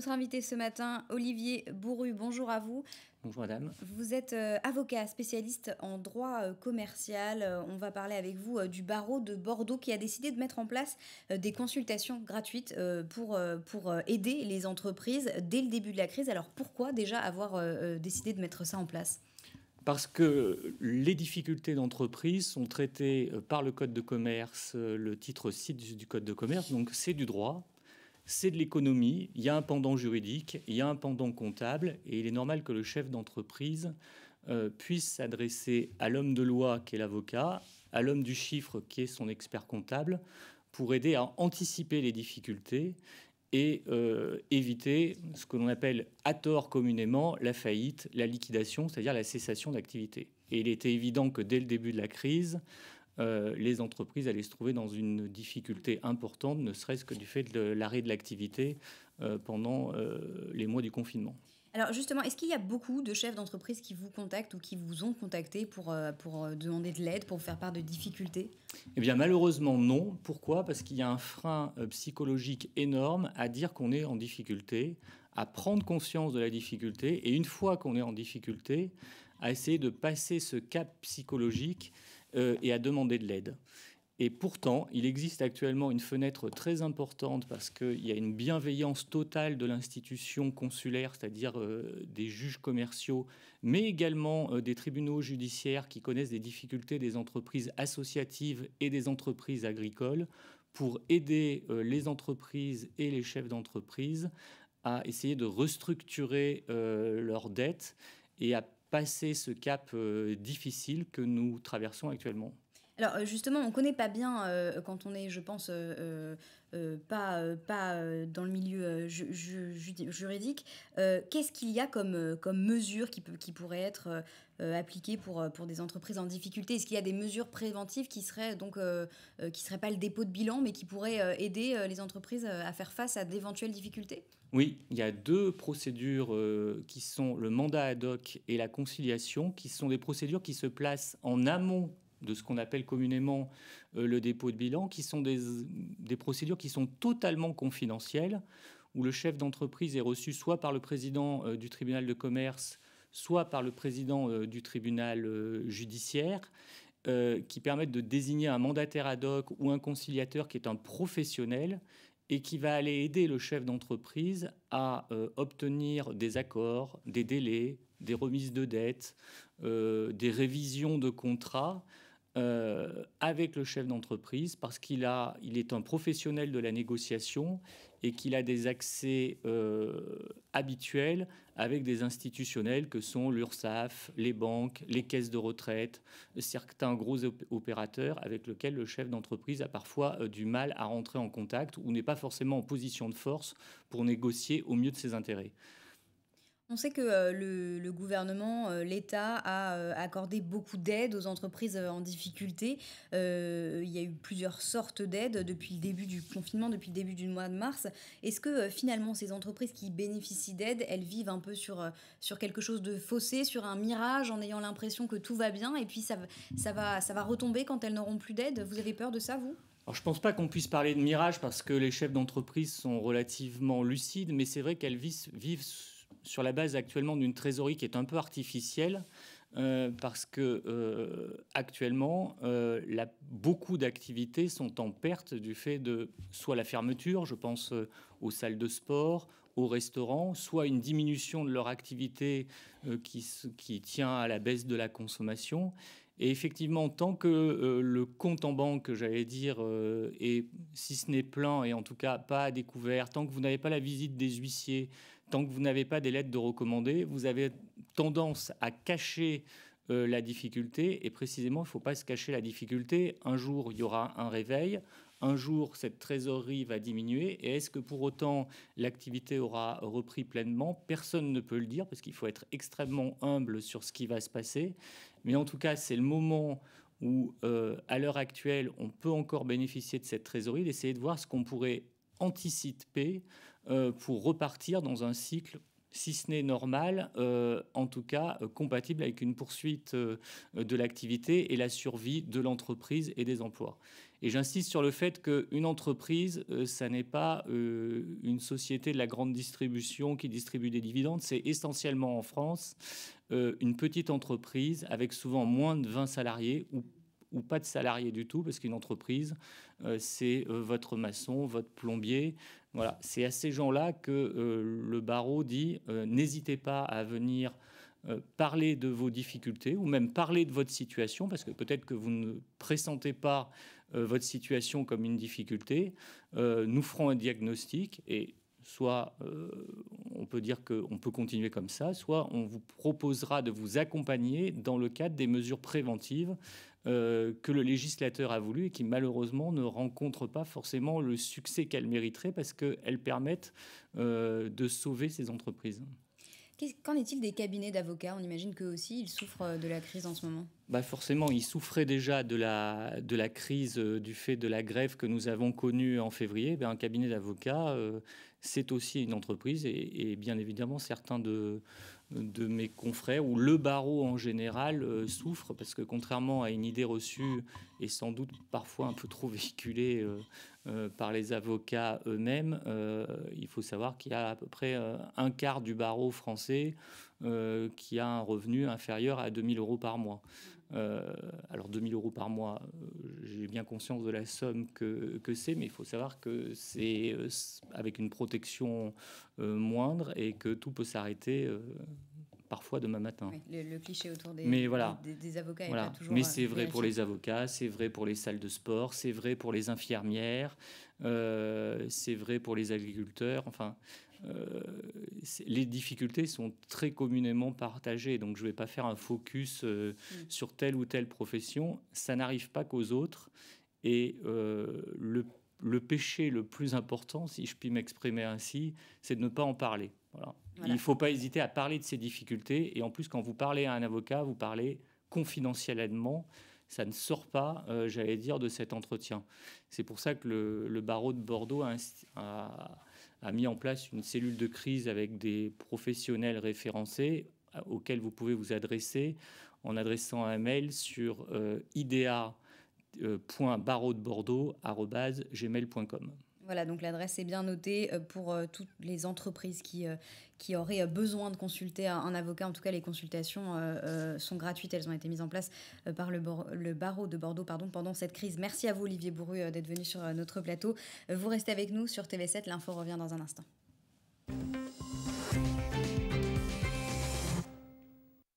notre invité ce matin, Olivier Bourru. Bonjour à vous. Bonjour madame. Vous êtes euh, avocat spécialiste en droit euh, commercial. Euh, on va parler avec vous du barreau de Bordeaux qui a décidé de mettre en place des consultations gratuites pour, pour aider les entreprises dès le début de la crise. Alors pourquoi déjà avoir décidé de mettre ça en place parce que les difficultés d'entreprise sont traitées par le Code de commerce, le titre 6 du Code de commerce, donc c'est du droit, c'est de l'économie, il y a un pendant juridique, il y a un pendant comptable, et il est normal que le chef d'entreprise euh, puisse s'adresser à l'homme de loi qui est l'avocat, à l'homme du chiffre qui est son expert comptable, pour aider à anticiper les difficultés et euh, éviter ce que l'on appelle à tort communément la faillite, la liquidation, c'est-à-dire la cessation d'activité. Et il était évident que dès le début de la crise, euh, les entreprises allaient se trouver dans une difficulté importante, ne serait-ce que du fait de l'arrêt de l'activité euh, pendant euh, les mois du confinement. Alors justement, est-ce qu'il y a beaucoup de chefs d'entreprise qui vous contactent ou qui vous ont contacté pour, pour demander de l'aide, pour faire part de difficultés Eh bien malheureusement non. Pourquoi Parce qu'il y a un frein psychologique énorme à dire qu'on est en difficulté, à prendre conscience de la difficulté, et une fois qu'on est en difficulté, à essayer de passer ce cap psychologique euh, et à demander de l'aide. Et pourtant, il existe actuellement une fenêtre très importante parce qu'il y a une bienveillance totale de l'institution consulaire, c'est-à-dire euh, des juges commerciaux, mais également euh, des tribunaux judiciaires qui connaissent des difficultés des entreprises associatives et des entreprises agricoles pour aider les entreprises et les chefs d'entreprise à essayer de restructurer leurs dettes et à passer ce cap euh, difficile que nous traversons actuellement. Alors euh, justement, on connaît pas bien euh, quand on est, je pense, euh, pas, pas dans le milieu juridique. Qu'est-ce qu'il y a comme, comme mesure qui, peut, qui pourrait être appliquée pour, pour des entreprises en difficulté Est-ce qu'il y a des mesures préventives qui seraient donc qui seraient pas le dépôt de bilan, mais qui pourraient aider les entreprises à faire face à d'éventuelles difficultés oui, il y a deux procédures qui sont le mandat ad hoc et la conciliation, qui sont des procédures qui se placent en amont de ce qu'on appelle communément euh, le dépôt de bilan, qui sont des, procédures qui sont totalement confidentielles, où le chef d'entreprise est reçu soit par le président euh, du tribunal de commerce, soit par le président euh, du tribunal judiciaire, qui permettent de désigner un mandataire ad hoc ou un conciliateur qui est un professionnel et qui va aller aider le chef d'entreprise à obtenir des accords, des délais, des remises de dettes, des révisions de contrats euh, avec le chef d'entreprise parce qu'il est un professionnel de la négociation et qu'il a des accès euh, habituels avec des institutionnels que sont l'URSSAF, les banques, les caisses de retraite, certains gros opérateurs avec lesquels le chef d'entreprise a parfois euh, du mal à rentrer en contact ou n'est pas forcément en position de force pour négocier au mieux de ses intérêts. On sait que euh, le, gouvernement, euh, l'État a euh, accordé beaucoup d'aides aux entreprises en difficulté. il y a eu plusieurs sortes d'aides depuis le début du confinement, depuis le début du mois de mars. Est-ce que finalement ces entreprises qui bénéficient d'aides, elles vivent un peu sur, sur quelque chose de faussé, sur un mirage, en ayant l'impression que tout va bien et puis ça, ça, va, ça va retomber quand elles n'auront plus d'aide Vous avez peur de ça, vous alors, je ne pense pas qu'on puisse parler de mirage parce que les chefs d'entreprise sont relativement lucides, mais c'est vrai qu'elles vivent sur la base actuellement d'une trésorerie qui est un peu artificielle. Euh, parce que euh, actuellement, euh, beaucoup d'activités sont en perte du fait de soit la fermeture, je pense aux salles de sport, aux restaurants, soit une diminution de leur activité qui, qui, tient à la baisse de la consommation. Et effectivement, tant que le compte en banque, j'allais dire, est, si ce n'est plein et en tout cas pas à découvert, tant que vous n'avez pas la visite des huissiers, tant que vous n'avez pas des lettres de recommandé, vous avez tendance à cacher euh, la difficulté. Et précisément, il ne faut pas se cacher la difficulté. Un jour, il y aura un réveil. Un jour, cette trésorerie va diminuer. Et est-ce que pour autant l'activité aura repris pleinement Personne ne peut le dire parce qu'il faut être extrêmement humble sur ce qui va se passer. Mais en tout cas, c'est le moment où, euh, à l'heure actuelle, on peut encore bénéficier de cette trésorerie, d'essayer de voir ce qu'on pourrait anticiper euh, pour repartir dans un cycle si ce n'est normal, euh, en tout cas euh, compatible avec une poursuite de l'activité et la survie de l'entreprise et des emplois. Et j'insiste sur le fait qu'une entreprise, ça n'est pas une société de la grande distribution qui distribue des dividendes, c'est essentiellement en France une petite entreprise avec souvent moins de 20 salariés ou pas de salariés du tout, parce qu'une entreprise, c'est votre maçon, votre plombier, voilà, c'est à ces gens-là que euh, le barreau dit euh, n'hésitez pas à venir euh, parler de vos difficultés ou même parler de votre situation, parce que peut-être que vous ne pressentez pas votre situation comme une difficulté. nous ferons un diagnostic et soit euh, on peut dire qu'on peut continuer comme ça, soit on vous proposera de vous accompagner dans le cadre des mesures préventives euh, que le législateur a voulu et qui malheureusement ne rencontrent pas forcément le succès qu'elles mériteraient parce qu'elles permettent euh, de sauver ces entreprises. Qu'en est-il des cabinets d'avocats On imagine qu'eux aussi, ils souffrent de la crise en ce moment. Bah forcément, ils souffraient déjà de la, de la crise du fait de la grève que nous avons connue en février. Ben, un cabinet d'avocats, c'est aussi une entreprise et, bien évidemment certains de, mes confrères ou le barreau en général euh, souffrent parce que contrairement à une idée reçue et sans doute parfois un peu trop véhiculée euh, euh, par les avocats eux-mêmes, euh, il faut savoir qu'il y a à peu près euh, un quart du barreau français qui a un revenu inférieur à 2000 euros par mois. alors 2000 euros par mois, j'ai bien conscience de la somme que, que c'est, mais il faut savoir que c'est avec une protection moindre et que tout peut s'arrêter parfois demain matin. le, cliché autour des, mais voilà, avocats pas toujours Mais euh, c'est vrai pour les avocats, c'est vrai pour les salles de sport, c'est vrai pour les infirmières, euh, c'est vrai pour les agriculteurs. Enfin, euh, les difficultés sont très communément partagées. Donc, je ne vais pas faire un focus mm. sur telle ou telle profession. Ça n'arrive pas qu'aux autres. Et le péché le plus important, si je puis m'exprimer ainsi, c'est de ne pas en parler. Il ne faut pas hésiter à parler de ces difficultés. Et en plus, quand vous parlez à un avocat, vous parlez confidentiellement. Ça ne sort pas, euh, j'allais dire, de cet entretien. C'est pour ça que le, barreau de Bordeaux a, mis en place une cellule de crise avec des professionnels référencés euh, auxquels vous pouvez vous adresser en adressant un mail sur euh, euh de voilà, donc l'adresse est bien notée euh, pour euh, toutes les entreprises qui, euh, qui auraient besoin de consulter un avocat. En tout cas, les consultations sont gratuites. Elles ont été mises en place par le, barreau de Bordeaux pardon, pendant cette crise. Merci à vous, Olivier Bourru, d'être venu sur notre plateau. Vous restez avec nous sur TV7. L'info revient dans un instant.